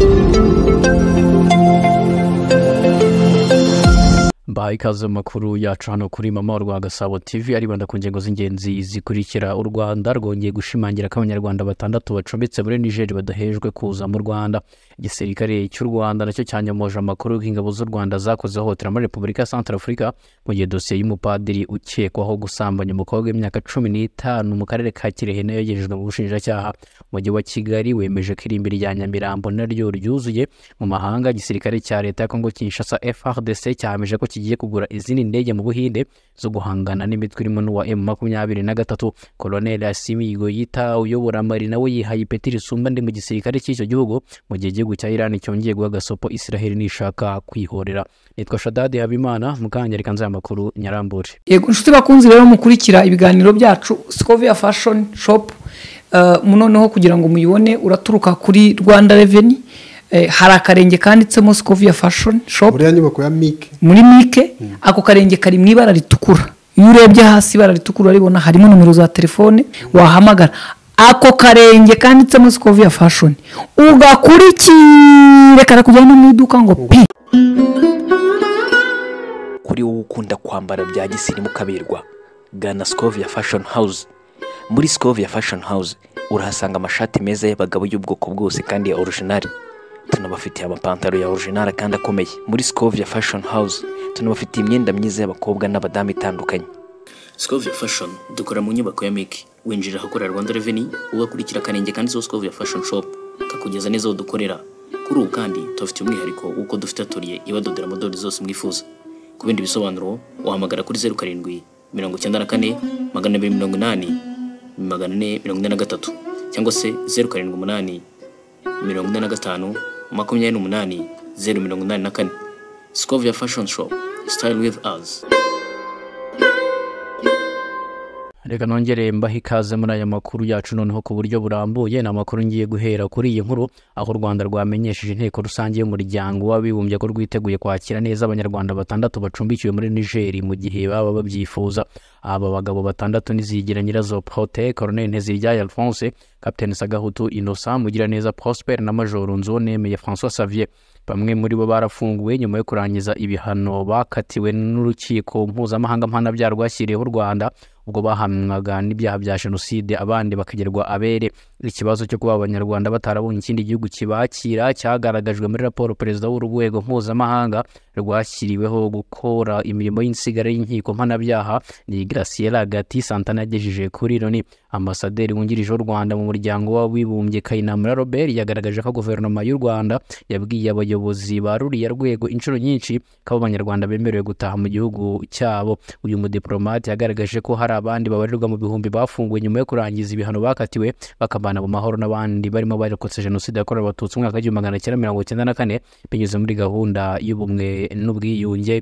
thank you. mbahaye ikaze mu makuru yacu hano kuri mama rwa gasabo tv aribanda ku ngingo z'ingenzi zikurikira u rwanda rwongeye gushimangira ko abanyarwanda batandatu bacumbitse muri nigeri badahejwe kuza mu rwanda igisirikare cy'u rwanda nacyo cyanyomoje amakuru y'ingabo z'u rwanda zakoze ihohotera muri repubulika ya santarafurika mu gihe dosiye y'umupadiri ukekwaho gusambanya umukobwa w'imyaka cumi n'itanu mu karere ka kirehe nayo yagejejwe mu bushinjacyaha umujyi wa kigali wemeje ko irimbi rya nyamirambo naryo ryuzuye mu mahanga igisirikare cya leta ya kongo kinshasa frdc cyahamije ko kigiye igiye kugura izindi ndege mu buhinde zo guhangana n'imitwe irimo n'uwa emu makumyabiri na gatatu koloneli asimi yita uyobora mari nawe yihaye ipeti risumba ndi mu gisirikare cy'icyo gihugu mu gihe igihugu cya irani cyongeye guha agasopo israheli nishaka kwihorera nitwa shadadi habimana mukanya kanzu y'amakuru nyarambure yego inshuti bakunzi rero mukurikira ibiganiro byacu sikoviya fashoni shopu eh, noneho kugira ngo muyibone uraturuka kuri rwanda reveni Eh, hari akarenge kanditsemo sikoviya fashoni shopu buriya nyubako ya mike muri mike hmm. ako karenge kari mu ibara ritukura iyo urebye hasi ibara ritukura uraribona harimo nomero za telefone wahamagara ako karenge kanditsemo sikoviya fashoni ugakurikire karakujyana mu iduka ngo pi kuri wowe ukunda kwambara bya gisirimu kaberwa gana sikoviya fashoni hawuze muri sikoviya fashoni hawuze urahasanga amashati meza y'abagabo y'ubwoko bwose kandi ya orujinari tunabafitiye amapantaro ya orijinari kandi akomeye muri sikovia fashoni hawuze tunabafitiye imyenda myiza y'abakobwa n'abadamu itandukanye sikovia fashoni dukora mu nyubako ya meki winjira ahakorera rwanda reveni ugakurikira akarenge kanditseho sikovia fashoni shopu kakugeza neza aho dukorera kuri ubu kandi tubafitiye umwihariko w'uko dufite aturiye ibadodera amadorari zose mwifuza ku bindi bisobanuro wahamagara kuri zeru karindwi mirongo icyenda na kane magana abiri mirongo inani magana ane mirongo ine na gatatu cyangwa se zeru karindwi umunani mirongo ine na gatanu makumyabiri n'umunani zeru mirongo inani na kane Scovia Fashion Shop Style with us reka nongere mbahe ikaze muri aya makuru yacu noneho ku buryo burambuye ni amakuru ngiye guhera kuri iyi nkuru aho u rwanda rwamenyesheje inteko rusange y'umuryango w'abibumbye ko rwiteguye kwakira neza abanyarwanda batandatu bacumbikiwe muri nigeri mu gihe baba babyifuza aba bagabo batandatu nizigira nyirazo prote koroneli nteziryaya alphonse kapitani sagahutu innocent mugiraneza prosper na majoro nzu nemeye francois savier bamwe muri bo barafunguwe nyuma yo kurangiza ibihano bakatiwe n'urukiko mpuzamahanga mpanabyaha rwashyiriyeho u rwanda ubwo bahamwaga n'ibyaha bya jenoside abandi bakagerwa abere ikibazo cyo kuba abanyarwanda batarabonye ikindi gihugu kibakira cyagaragajwe muri raporo perezida w'urwego mpuzamahanga rwashyiriweho gukora imirimo y'insigara y'inkiko mpanabyaha ni Graciela hagati Santana yagejeje kuri Loni ambasaderi wungirije u Rwanda mu muryango w'abibumbye Kayinamura Robert yagaragaje ko guverinoma y'u Rwanda yabwiye abayobozi ba ruriya rwego inshuro nyinshi ko abanyarwanda bemerewe gutaha mu gihugu cyabo uyu mudiplomate yagaragaje ko hari abandi babarirwa mu bihumbi bafunguwe nyuma yo kurangiza ibihano bakatiwe bakabana mu mahoro n'abandi barimo barokotse jenoside yakorewe abatutsi mu mwaka w'igihumbi magana cyenda mirongo icyenda na kane binyuze muri gahunda y'ubumwe n'ubwiyunge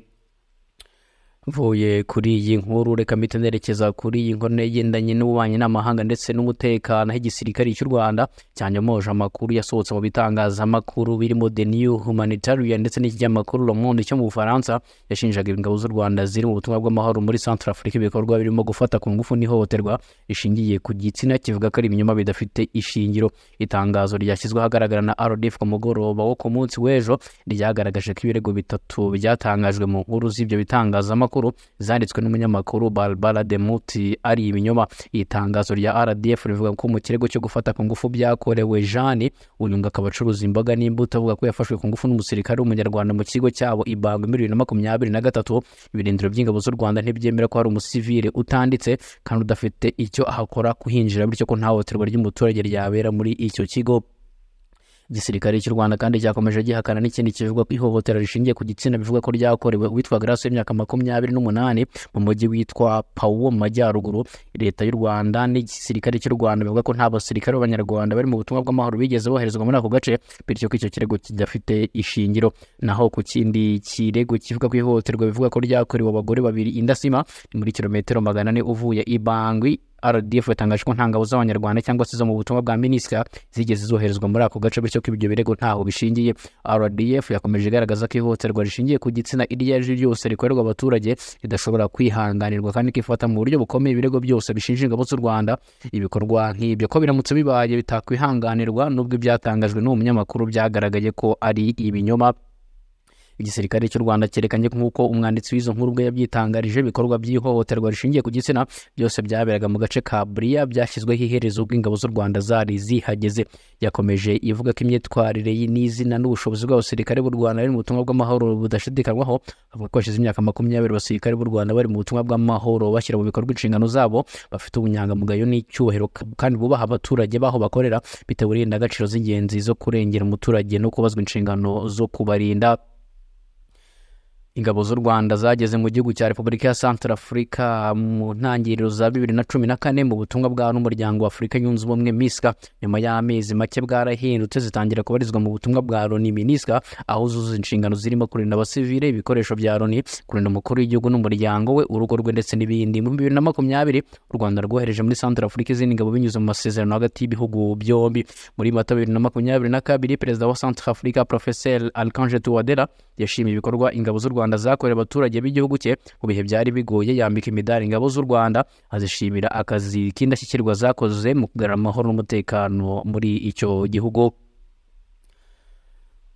mvuye kuri iyi nkuru reka mpita nerekeza kuri iyi nkuru igendanye n'ububanyi n'amahanga ndetse n'umutekano h’igisirikare cy'u rwanda cyanyomoje amakuru yasohotse mu bitangazamakuru birimo the new humanitarian ndetse n'ikinyamakuru le monde cyo mu bufaransa yashinjaga ingabo z'u rwanda ziri mu butumwa bw'amahoro muri centre afurika ibikorwa birimo gufata ku ngufu n'ihohoterwa rishingiye ku gitsina kivuga ko ari ibinyoma bidafite ishingiro itangazo ryashyizwe ahagaragara na rdf ku mugoroba wo ku munsi w'ejo ryagaragaje ko ibirego bitatu byatangajwe mu nkuru z'ibyo bitangazamakuru makuru zanditswe n'umunyamakuru Barbara de muti ari ibinyoma itangazo rya rdf rivuga ko mu kirego cyo gufata ku ngufu byakorewe jani uyu ngo akaba acuruza imboga n'imbuto avuga ko yafashwe ku ngufu n'umusirikare w'umunyarwanda mu kigo cyabo ibanga miliyoni makumyabiri na gatatu ibirindiro by'ingabo z'u rwanda ntibyemera ko hari umusivire utanditse kandi udafite icyo ahakora kuhinjira bityo ko ntahohoterwa ry'umuturage ryabera muri icyo kigo igisirikare cy'u rwanda kandi cyakomeje gihakana n'ikindi kivuga ko ihohotera rishingiye ku gitsina bivuga ko ryakorewe uwitwa grace w'imyaka makumyabiri n'umunani mu mujyi witwa pawo mu majyaruguru leta y'u rwanda n'igisirikare cy'u rwanda bivuga ko nta basirikare b'abanyarwanda bari mu butumwa bw'amahoro bigeze boherezwa muri ako gace bityo ko icyo kirego kidafite ishingiro naho ku kindi kirego kivuga ko ihohoterwa bivuga ko ryakorewe abagore babiri indasima muri kilometero magana ane uvuye i ibangwi rdf yatangaje ko nta ngabo z'abanyarwanda cyangwa se zo mu butumwa bwa minisita zigeze zoherezwa muri ako gace bityo ko ibyo birego ntaho bishingiye rdf yakomeje igaragaza ko ihohoterwa rishingiye ku gitsina iryo ari ryo ryose rikorerwa abaturage ridashobora kwihanganirwa kandi kifata mu buryo bukomeye ibirego byose bishinje ingabo z'u rwanda ibikorwa nk'ibyo ko biramutse bibaye bitakwihanganirwa nubwo ibyatangajwe n'uwo munyamakuru byagaragaye ko ari ibinyoma igisirikare cy'u rwanda cyerekanye nk'uko umwanditsi w'izo nkuru ubwe yabyitangarije ibikorwa by'ihohoterwa rishingiye ku gitsina byose byaberaga mu gace ka buriya byashyizweho iherezo ubwo ingabo z'u rwanda zari zihageze yakomeje ivuga ko imyitwarire n'izina n'ubushobozi bw'abasirikare b'u rwanda bari mu butumwa bw'amahoro budashidikanywaho avuga ko hashize imyaka makumyabiri abasirikare b'u rwanda bari mu butumwa bw'amahoro bashyira mu bikorwa inshingano zabo bafite ubunyangamugayo n'icyubahiro kandi bubaha abaturage baho bakorera bitewe n'indangagaciro z'ingenzi zo kurengera umuturage no kubazwa inshingano zo kubarinda ingabo z'u rwanda zageze mu gihugu cya repubulika ya santarafurika mu ntangiriro za bibiri na cumi na kane mu butumwa bwa n'umuryango wa yunze ubumwe misika nyuma y'amezi make bwarahindutse zitangira kubarizwa mu butumwa bwa Roni minisika aho zuzuza inshingano zirimo kurinda abasivile ibikoresho bya Roni kurinda umukuru w'igihugu n'umuryango we urugo rwe ndetse n'ibindi mu bibiri na makumyabiri u rwanda rwohereje muri santarafurika izindi ngabo binyuze mu masezerano hagati y'ibihugu byombi muri mata bibiri na makumyabiri na kabiri perezida wa santarafurika porofeseri alkanje tuwadera yashimiye ibikorwa ingabo z'u rwanda Rwanda zakoreye abaturage b'igihugu cye mu bihe byari bigoye yambika imidari ingabo z'u Rwanda azishimira akazi k'indashyikirwa zakoze mu kugarura amahoro n'umutekano muri icyo gihugu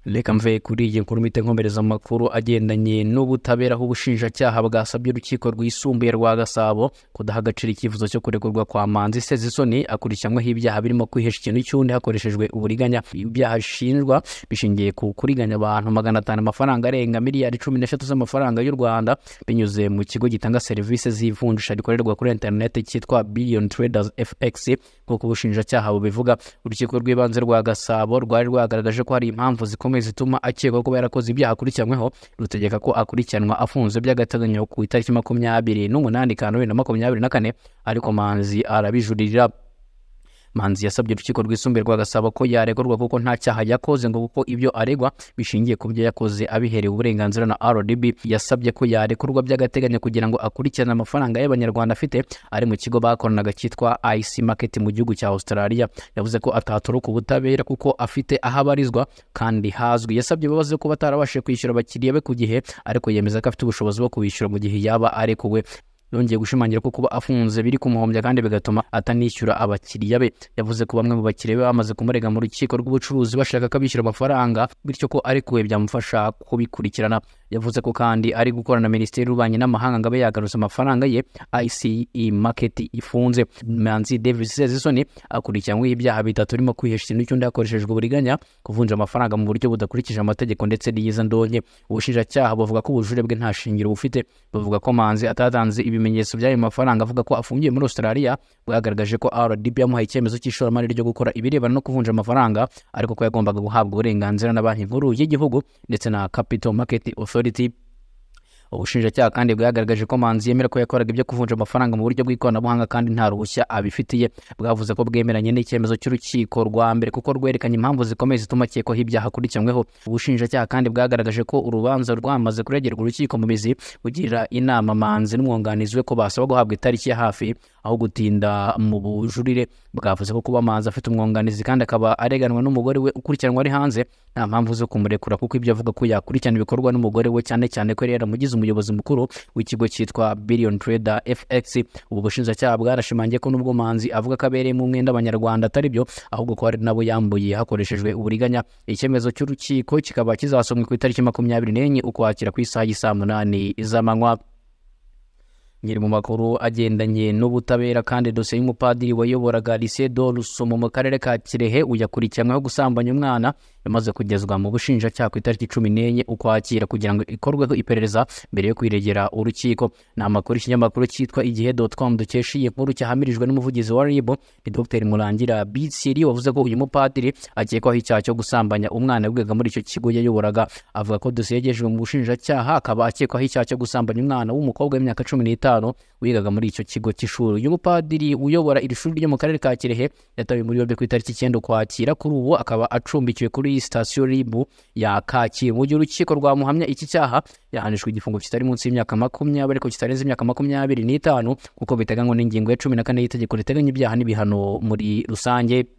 reka mve kuri iyi nkuru mpita nkomereza amakuru agendanye n'ubutabera aho ubushinjacyaha bwasabye urukiko rwisumbuye rwa gasabo kudaha agaciro icyifuzo cyo kurekurwa kwa manzi sezisoni akurikiranyweho ibyaha birimo kwihesha ikintu cy'undi hakoreshejwe uburiganya ibyaha bishinjwa bishingiye ku kuriganya abantu magana atanu amafaranga arenga miliyari cumi n'eshatu z'amafaranga y'u rwanda binyuze mu kigo gitanga serivisi z'ivunjisha rikorerwa kuri interineti cyitwa billion traders fx nk'uko ubushinjacyaha bubivuga urukiko rw'ibanze rwa gasabo rwari rwagaragaje ko hari impamvu zikomeye zikomeye zituma akekwa kuba yarakoze ibyaha akurikiranyweho rutegeka ko akurikiranwa afunze by'agateganyo ku itariki makumyabiri n'umunani na makumyabiri na kane ariko manzi arabijuririra manzi yasabye urukiko rwisumbuye rwagasaba ko yarekurwa kuko nta cyaha yakoze ngo kuko ibyo aregwa bishingiye ku byo yakoze abiherewe uburenganzira na rdb yasabye ko yarekurwa by'agateganyo kugira ngo akurikirane amafaranga y'abanyarwanda afite ari mu kigo bakoranaga cyitwa ic market mu gihugu cya australia yavuze ko ataturuka ubutabera kuko afite aho abarizwa kandi hazwi yasabye imbabazi ko batarabashije kwishyura abakiriya be ku gihe ariko yemeza ko afite ubushobozi bwo kubishyura mu gihe yaba arekuwe yongeye gushimangira ko kuba afunze biri kumuhombya kandi bigatuma atanishyura abakiriya be yavuze ko bamwe mu bakiriya be bamaze kumurega mu rukiko rw'ubucuruzi bashaka ko abishyura amafaranga bityo ko ari kuwe byamufasha kubikurikirana yavuze ko kandi ari gukora na minisiteri y'ububanyi n'amahanga ngo abe yagarutse amafaranga ye ICE market ifunze manzi davis sezisoni akurikiranyweho ibyaha bitatu birimo kwihesha ikintu cy'undi hakoreshejwe uburiganya kuvunja amafaranga mu buryo budakurikije amategeko ndetse n'iyizandonke ubushinjacyaha buvuga ko ubujure bwe nta shingiro bufite bavuga ko manzi atatanze ibimenyetso by'ayo mafaranga avuga ko afungiye muri australia bwagaragaje ko rdb yamuhaye icyemezo cy'ishoramari ryo gukora ibirebana no kuvunja amafaranga ariko ko yagombaga guhabwa uburenganzira na banki nkuru y'igihugu ndetse na capital market authority die ubushinjacyaha kandi bwagaragaje ko manzi yemera ko yakoraga ibyo kuvunja amafaranga mu buryo bw'ikoranabuhanga kandi nta ruhushya abifitiye bwavuze ko bwemeranye n'icyemezo cy'urukiko rwa mbere kuko rwerekanye impamvu zikomeye zituma akekwaho ibyaha akurikiranyweho ubushinjacyaha kandi bwagaragaje ko urubanza rwamaze kuregerwa urukiko mu mizi bugira inama manzi n'umwunganizi we ko basaba guhabwa itariki ya hafi aho gutinda mu bujurire bwavuze ko kuba manzi afite umwunganizi kandi akaba areganwa n'umugore we ukurikiranwa ari hanze nta mpamvu zo kumurekura kuko ibyo avuga ko yakurikirana ibikorwa n'umugore we cyane cyane ko yari yaramugize umuyobozi mukuru w'ikigo cyitwa billion trader fx ubu bushinjacyaha bwarashimangiye ko nubwo manzi avuga ko mu umwenda abanyarwanda atari byo ahubwo ko hari nabo yambuye hakoreshejwe uburiganya icyemezo cy'urukiko kikaba kizasomwa ku itariki makumyabiri n'enye ukwakira ku isaha y'isaa munani z'amanywa nyiri mu makuru agendanye n'ubutabera kandi dosiye y'umupadiri wayoboraga lycée de Rusumo mu karere ka Kirehe uyakurikiranyweho gusambanya umwana yamaze kugezwa mu bushinjacyaha ku itariki cumi n'enye ukwakira kugira ngo ikorweho iperereza mbere yo kuyiregera urukiko ni amakuru y'ikinyamakuru cyitwa igihe doti komu dukesha iyi nkuru cyahamirijwe n'umuvugizi wa rib ni dr murangira bitsiri wavuze ko uyu mupadiri akekwaho icyaha cyo gusambanya umwana wigaga muri icyo kigo yayoboraga avuga ko dosiye yegejwe mu bushinjacyaha akaba akekwaho icyaha cyo gusambanya umwana w'umukobwa w'imyaka cumi n'itanu wigaga muri icyo kigo cy'ishuri uyu mupadiri uyobora iri shuri ryo mu karere ka kirehe yatawe muri yombi ku itariki icyenda ukwakira kuri ubu akaba acumbikiwe kuri kuri sitasiyo ribu ya kacyiru mu gihe urukiko rwamuhamya iki cyaha yahanishwa igifungo kitari munsi y'imyaka makumyabiri ariko kitarenze imyaka makumyabiri n'itanu kuko biteganywa n'ingingo ya cumi na kane y'itegeko riteganya ibyaha n'ibihano muri rusange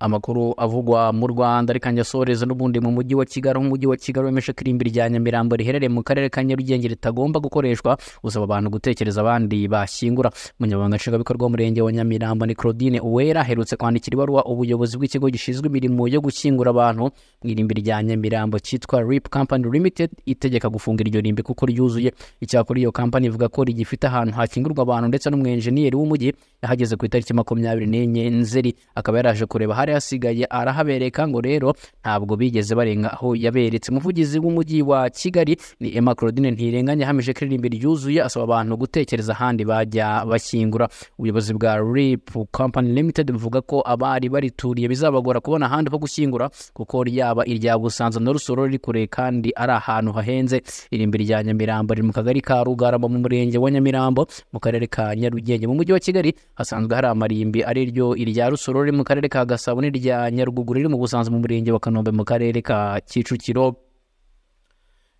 amakuru avugwa mu rwanda reka njyasoreze n'ubundi mu mujyi wa kigali aho umujyi wa kigali wemeje ko irimbi rya nyamirambo riherereye mu karere ka nyarugenge ritagomba gukoreshwa usaba abantu gutekereza abandi bashyingura umunyamabanga nshingwabikorwa w'umurenge wa nyamirambo ni claudine uwera aherutse kwandikira ibaruwa ubuyobozi bw'ikigo gishinzwe imirimo yo gushyingura abantu mu irimbi rya nyamirambo cyitwa rip company limited itegeka gufunga iryo rimbi kuko ryuzuye icyakora iyo kampani ivuga ko rigifite ahantu hakingurwa abantu ndetse n'umwenjeniyeri w'umujyi yahageze ku itariki makumyabiri n'enye nzeri akaba yaraje kureba hari yari yasigaye arahabereka ngo rero ntabwo bigeze barenga aho yaberetse umuvugizi w'umujyi wa kigali ni emma claudine ntirenganya yahamije ko iririmbi ryuzuye asaba abantu gutekereza ahandi bajya bashyingura ubuyobozi bwa rip company limited buvuga ko abari barituriye bizabagora kubona ahandi ho gushyingura kuko ryaba irya busanza na rusoro riri kure kandi ari ahantu hahenze irimbi rya nyamirambo riri mu kagari ka rugarama mu murenge wa nyamirambo mu karere ka nyarugenge mu mujyi wa kigali hasanzwe hari amarimbi ari ryo irya rusoro riri mu karere ka gasabo ni irya nyaruguru riri mu busanza mu murenge wa kanombe mu karere ka kicukiro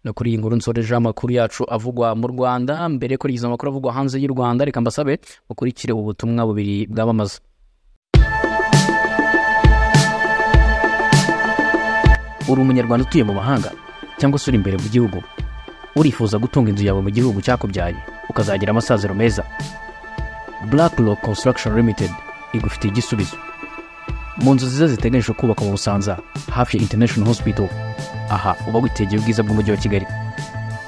no kuri iyi nkuru nsoreje amakuru yacu avugwa mu rwanda mbere kuri izo makuru avugwa hanze y'u rwanda reka mbasabe mukurikire ubutumwa bubiri bwamamaza uri umunyarwanda utuye mu mahanga cyangwa se uri imbere mu gihugu urifuza gutunga inzu yawe mu gihugu cyakubyaye ukazagira amasaziro meza black rock construction limited igufitiye igisubizo mu nzu nziza ziteganyijwe kubaka mu busanza hafi ya international hospital aha uba witegeye ubwiza bw'umujyi wa kigali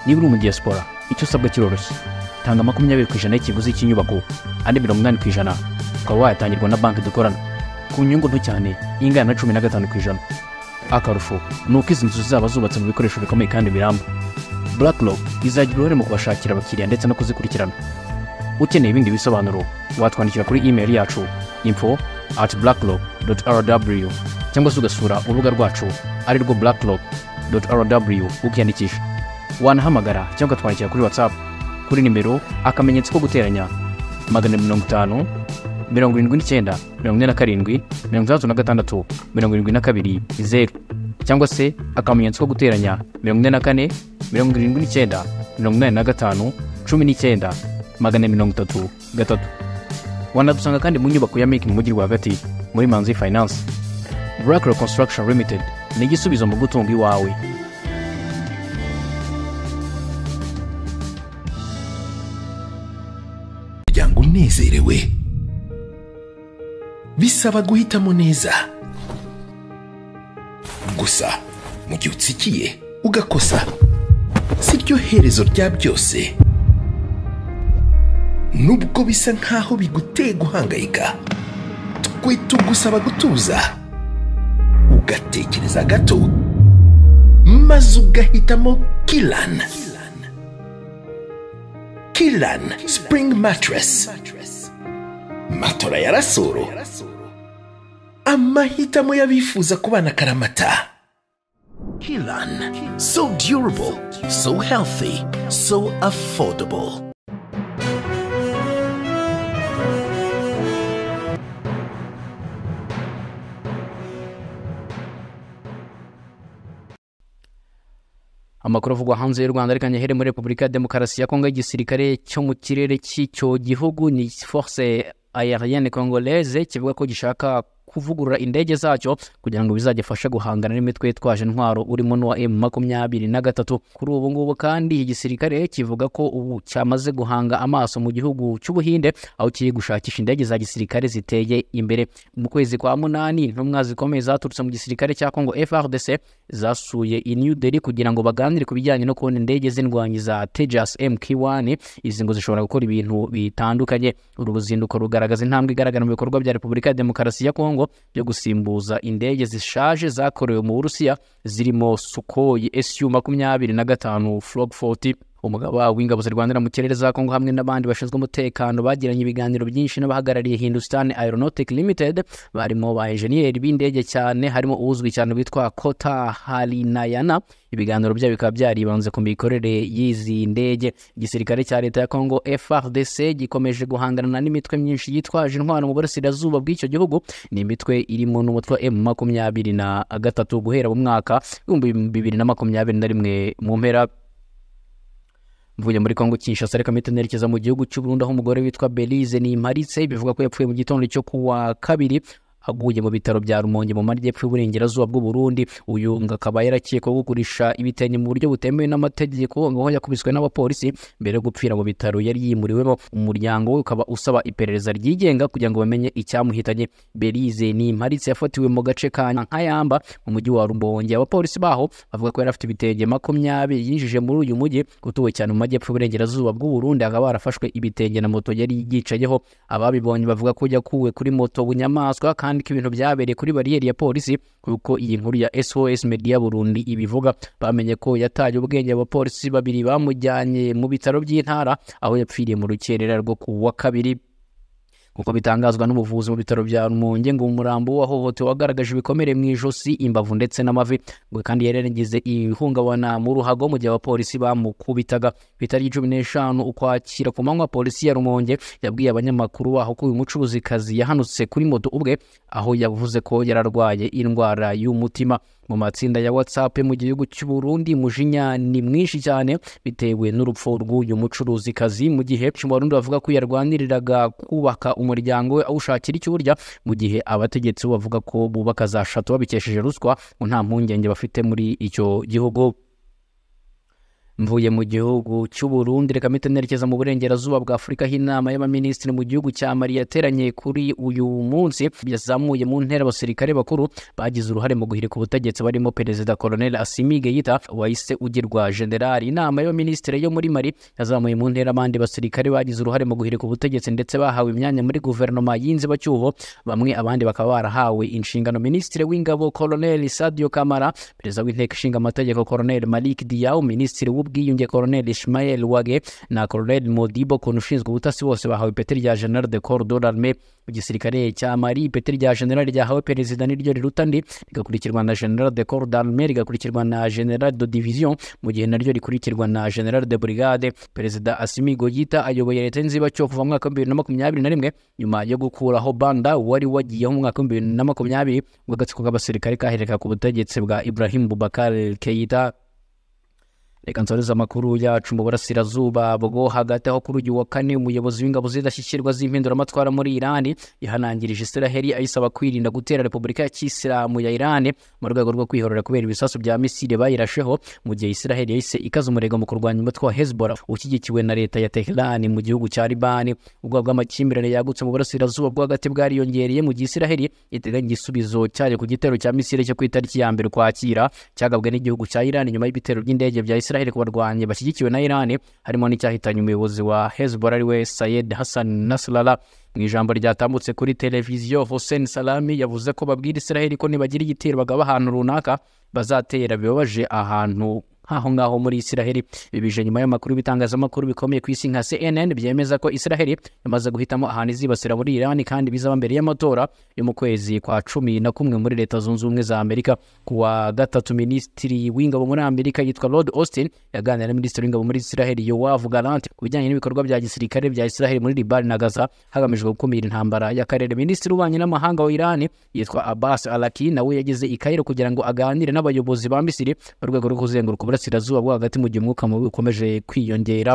niba uri umudiyasipora icyo usabwa kiroroshye tanga makumyabiri ku ijana y'ikiguzi cy'inyubako andi mirongo inani ku ijana ukaba wayatangirwa na banki dukorana ku nyungu nto cyane ingana na cumi na gatanu ku ijana akarusho ni uko izi nzu zaba zubatse mu bikoresho bikomeye kandi biramba black rock izagira uruhare mu kubashakira abakiriya ndetse no kuzikurikirana ukeneye ibindi bisobanuro watwandikira kuri imeri yacu info ati blacklock cyangwa se ugasura urubuga rwacu ari rwo blacklock ukiyandikisha wanahamagara cyangwa ukatwandikira kuri watsapu kuri nimero akamenyetso ko guteranya magana mirongo itanu mirongo irindwi n'icyenda mirongo ine na karindwi mirongo itandatu na gatandatu mirongo irindwi na kabiri zeru cyangwa se akamenyetso ko guteranya mirongo ine na kane mirongo irindwi n'icyenda mirongo inani na gatanu cumi n'icyenda magana mirongo itatu gatatu wanadusanga kandi mu nyubako ya miki mu mujyi rwagati muri manzi finance black rock construction ni igisubizo mu gutunga iwawe umuryango unezerewe bisaba guhitamo neza gusa mu gihe utsikiye ugakosa si ryo herezo rya byose nubwo bisa nk'aho biguteye guhangayika twitugusaba gutuza ugatekereza gato maze ugahitamo kirani kirani sipuringi matirasi matora ya rasoro amahitamo y'abifuza kubana karamata kirani so durable so healthy so affordable amakuru avugwa hanze y'u rwanda ariko nyahere muri repubulika ya demokarasi ya kongo igisirikare cyo mu kirere cy'icyo gihugu ni force aérienne congolaise kivuga ko gishaka kuvugurura indege zacyo kugira ngo bizagifashe guhangana n'imitwe yitwaje intwaro urimo n'uwa emu makumyabiri na gatatu kuri ubu ngubu kandi igisirikare kivuga ko ubu cyamaze guhanga amaso mu gihugu cy'ubuhinde aho kiri gushakisha indege za gisirikare ziteye imbere mu kwezi kwa munani intumwa zikomeye zaturutse mu gisirikare cya Congo frdc zasuye i new delhi kugira ngo baganire ku bijyanye no kubona indege z'indwanyi za tejas mk1 izi ngo zishobora gukora ibintu bitandukanye uru ruzinduko rugaragaza intambwe igaragara mu bikorwa bya repubulika ya demokarasi ya Congo mirongo yo gusimbuza indege zishaje zakorewe mu burusiya zirimo sukoyi su makumyabiri na gatanu forog foti umugaba w'ingabo zirwanira mu kirere za kongo hamwe n'abandi bashinzwe umutekano bagiranye ibiganiro byinshi n'abahagarariye hindustan aeronautic limited barimo ba enjeniyeri b'indege cyane harimo uwuzwi cyane witwa kota harinayana ibiganiro byabo bikaba byaribanze ku mikorere y'izi ndege igisirikare cya leta ya kongo frdc gikomeje guhangana n'imitwe myinshi yitwaje intwaro mu burasirazuba bw'icyo gihugu ni imitwe irimo n'umutwe m makumyabiri na gatatu guhera mu mwaka w'ibihumbi bibiri na makumyabiri na rimwe mu mpera mvuye muri kongo kinshasa reka mpita nerekeza mu gihugu cy'uburundi aho umugore witwa belize ni imparitse bivuga ko yapfuye mu gitondo cyo kuwa kabiri aguye mu bitaro bya rumonge mu majyepfo y'uburengerazuba bw'uburundi uyu akaba yarakekwaho kugurisha ibitenge mu buryo butemewe n'amategeko aho yakubiswe n'abapolisi mbere yo gupfira mu bitaro yari yimuriwemo umuryango we ukaba usaba iperereza ryigenga kugira ngo bamenye icyamuhitanye berize ni imparitse yafatiwe mu gace ka nkayamba mu mujyi wa rumbonge abapolisi baho bavuga ko yari afite ibitenge makumyabiri yinjije muri uyu mujyi utuwe cyane mu majyepfo y'uburengerazuba bw'uburundi akaba yarafashwe ibitenge na moto yari yicayeho ababibonye bavuga ko yakuwe kuri moto bunyamaswa kandi bandika ibintu byabereye kuri bariyeri ya polisi kuko iyi nkuru ya sos media burundi ibivuga bamenye ko yataye ubwenge abapolisi babiri bamujyanye mu bitaro by'intara aho yapfiriye mu rukerera rwo ku wa kabiri nk'uko bitangazwa n'ubuvuzi mu bitaro bya rumonge ngo umurambo w'uwahohotewe wagaragaje ibikomere mu ijosi imbavu ndetse n'amavi ngo kandi yarengeje ihungabana mu ruhago mu gihe abapolisi bamukubitaga bitari itariki cumi n'eshanu ukwakira ku manywa polisi ya rumonge yabwiye abanyamakuru baho ko uyu mucuruzikazi yahanutse kuri moto ubwe aho yavuze ko yararwaye indwara y'umutima mu matsinda ya whatsapp mu gihugu cy'u Burundi mujinya ni mwinshi cyane bitewe n'urupfu rw'uyu mucuruzikazi mu gihe mu Burundi bavuga ko yarwaniriraga kubaka umuryango we awushakira icyo urya mu gihe abategetsi bavuga ko bubaka za shato babikesheje ruswa nta mpungenge bafite muri icyo gihugu mvuye mu gihugu cy'u Burundi reka mpite nerekeza mu burengerazuba bwa Afurika aho inama y'abaminisitiri mu gihugu cya Mali yateranye kuri uyu munsi yazamuye mu ntera abasirikare bakuru bagize uruhare mu guhirika ubutegetsi barimo Perezida Colonel Assimi Goïta wahise ugirwa generali inama y'abaminisitiri yo muri Mari yazamuye mu ntera abandi basirikare bagize uruhare mu guhirika ubutegetsi ndetse bahawe imyanya muri guverinoma y'inzibacyuho bamwe abandi bakaba barahawe inshingano Minisitiri w'ingabo Colonel Sadio Kamara Perezida w'inteko ishinga amategeko Colonel Malik Diaw Minisitiri wubu bwiyunge colonel ishimayeli wage na colonel modibo ku ushinzwe ubutasi bose bahawe ipeti rya general de corps de igisirikare cya mali ipeti rya general ryahawe perezida niryo riruta andi rigakurikirwa na general de corps d'armée rigakurikirwa na general de division mu gihe naryo rikurikirwa na general de brigade perezida asimi goyita ayoboye leta y'inzibacyuho kuva mu mwaka w'ibihumbi bibiri na makumyabiri na rimwe nyuma yo gukuraho banda wari wagiyeho mu mwaka w'ibihumbi bibiri na makumyabiri ubwo agatsiko k'abasirikare kahereka ku butegetsi bwa ibrahim bubakar keita reka nsoreze amakuru yacu mu burasirazuba bwo hagati aho kuri uyu wa kane umuyobozi w'ingabo z'indashyikirwa z'impinduramatwara muri irani yahanangirije israheli ayisaba kwirinda gutera repubulika ya kisilamu ya irani mu rwego rwo kwihorera kubera ibisasu bya Misile bayirasheho mu gihe israheli yahise ikaza umurego mu kurwanya umutwe wa hezbollah ushyigikiwe na leta ya teherani mu gihugu cya libani ubwo bw'amakimbirane yagutse mu burasirazuba bwo hagati bwariyongereye mu gihe israheli iteganya igisubizo cyayo ku gitero cya Misile cyo ku itariki ya mbere ukwakira cyagabwe n'igihugu cya irani nyuma y'ibitero by'indege bya israheli Israel ku barwanyi bashyigikiwe na Iran harimo n'icyahitanye umuyobozi wa Hezbollah ariwe Sayed Hassan Nasrallah mu ijambo ryatambutse kuri televiziyo Hossein Salami yavuze ko babwira Israel ko nibagira igitero bagaba ahantu runaka bazatera bibabaje ahantu nk'aho ngaho muri israheli bibije nyuma y'amakuru y'ibitangazamakuru bikomeye ku isi nka cnn byemeza ko israheli yamaze guhitamo ahantu izibasira muri irani kandi bizaba mbere y'amatora yo mu kwezi kwa cumi na kumwe muri leta zunze ubumwe za amerika ku wa gatatu minisitiri w'ingabo muri amerika yitwa lord austin yaganira na minisitiri w'ingabo muri israheli yowavu garante ku bijyanye n'ibikorwa bya gisirikare bya israheli muri libari na gaza hagamijwe gukumira intambara y'akarere minisitiri w'ububanyi n'amahanga wa irani yitwa abbas alaki nawe yageze i kairo kugira ngo aganire n'abayobozi ba misiri mu rwego rwo kuzenguruka burasirazuba bwo hagati mu gihe umwuka mubi ukomeje kwiyongera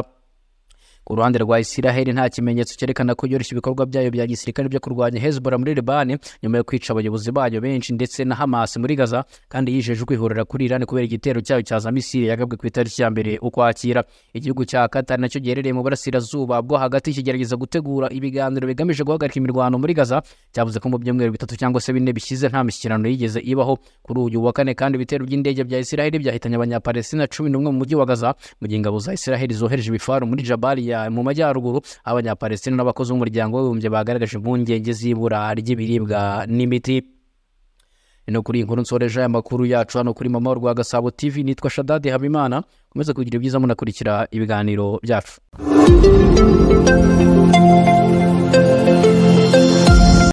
uruhande rwa isiraheli nta kimenyetso cyerekana ko yoroshya ibikorwa byayo bya gisirikare byo kurwanya hezbollah muri libani nyuma yo kwica abayobozi bayo benshi ndetse na hamasi muri gaza kandi yijeje kwihorera kuri irani kubera igitero cyayo cya za misiri yagabwe ku itariki ya mbere ukwakira igihugu cya katari nacyo giherereye mu burasirazuba bwo hagati kigerageza gutegura ibiganiro bigamije guhagarika imirwano muri gaza cyavuze ko mu byumweru bitatu cyangwa se bine bishyize nta mishyikirano yigeze ibaho kuri uyu wa kane kandi ibitero by'indege bya isiraheli byahitanye abanyapalestina cumi n'umwe mu mujyi wa gaza mu gihe ingabo za isiraheli zohereje ibifaru muri jabali ya mu majyaruguru abanyapalestina n'abakozi b'umuryango w'abibumbye bagaragaje impungenge z'ibura ry'ibiribwa n'imiti no kuri iyi nkuru aya makuru yacu hano kuri mama rwa gasabo tv nitwa shadadi habimana mukomeze kugira ibyiza munakurikira ibiganiro byacu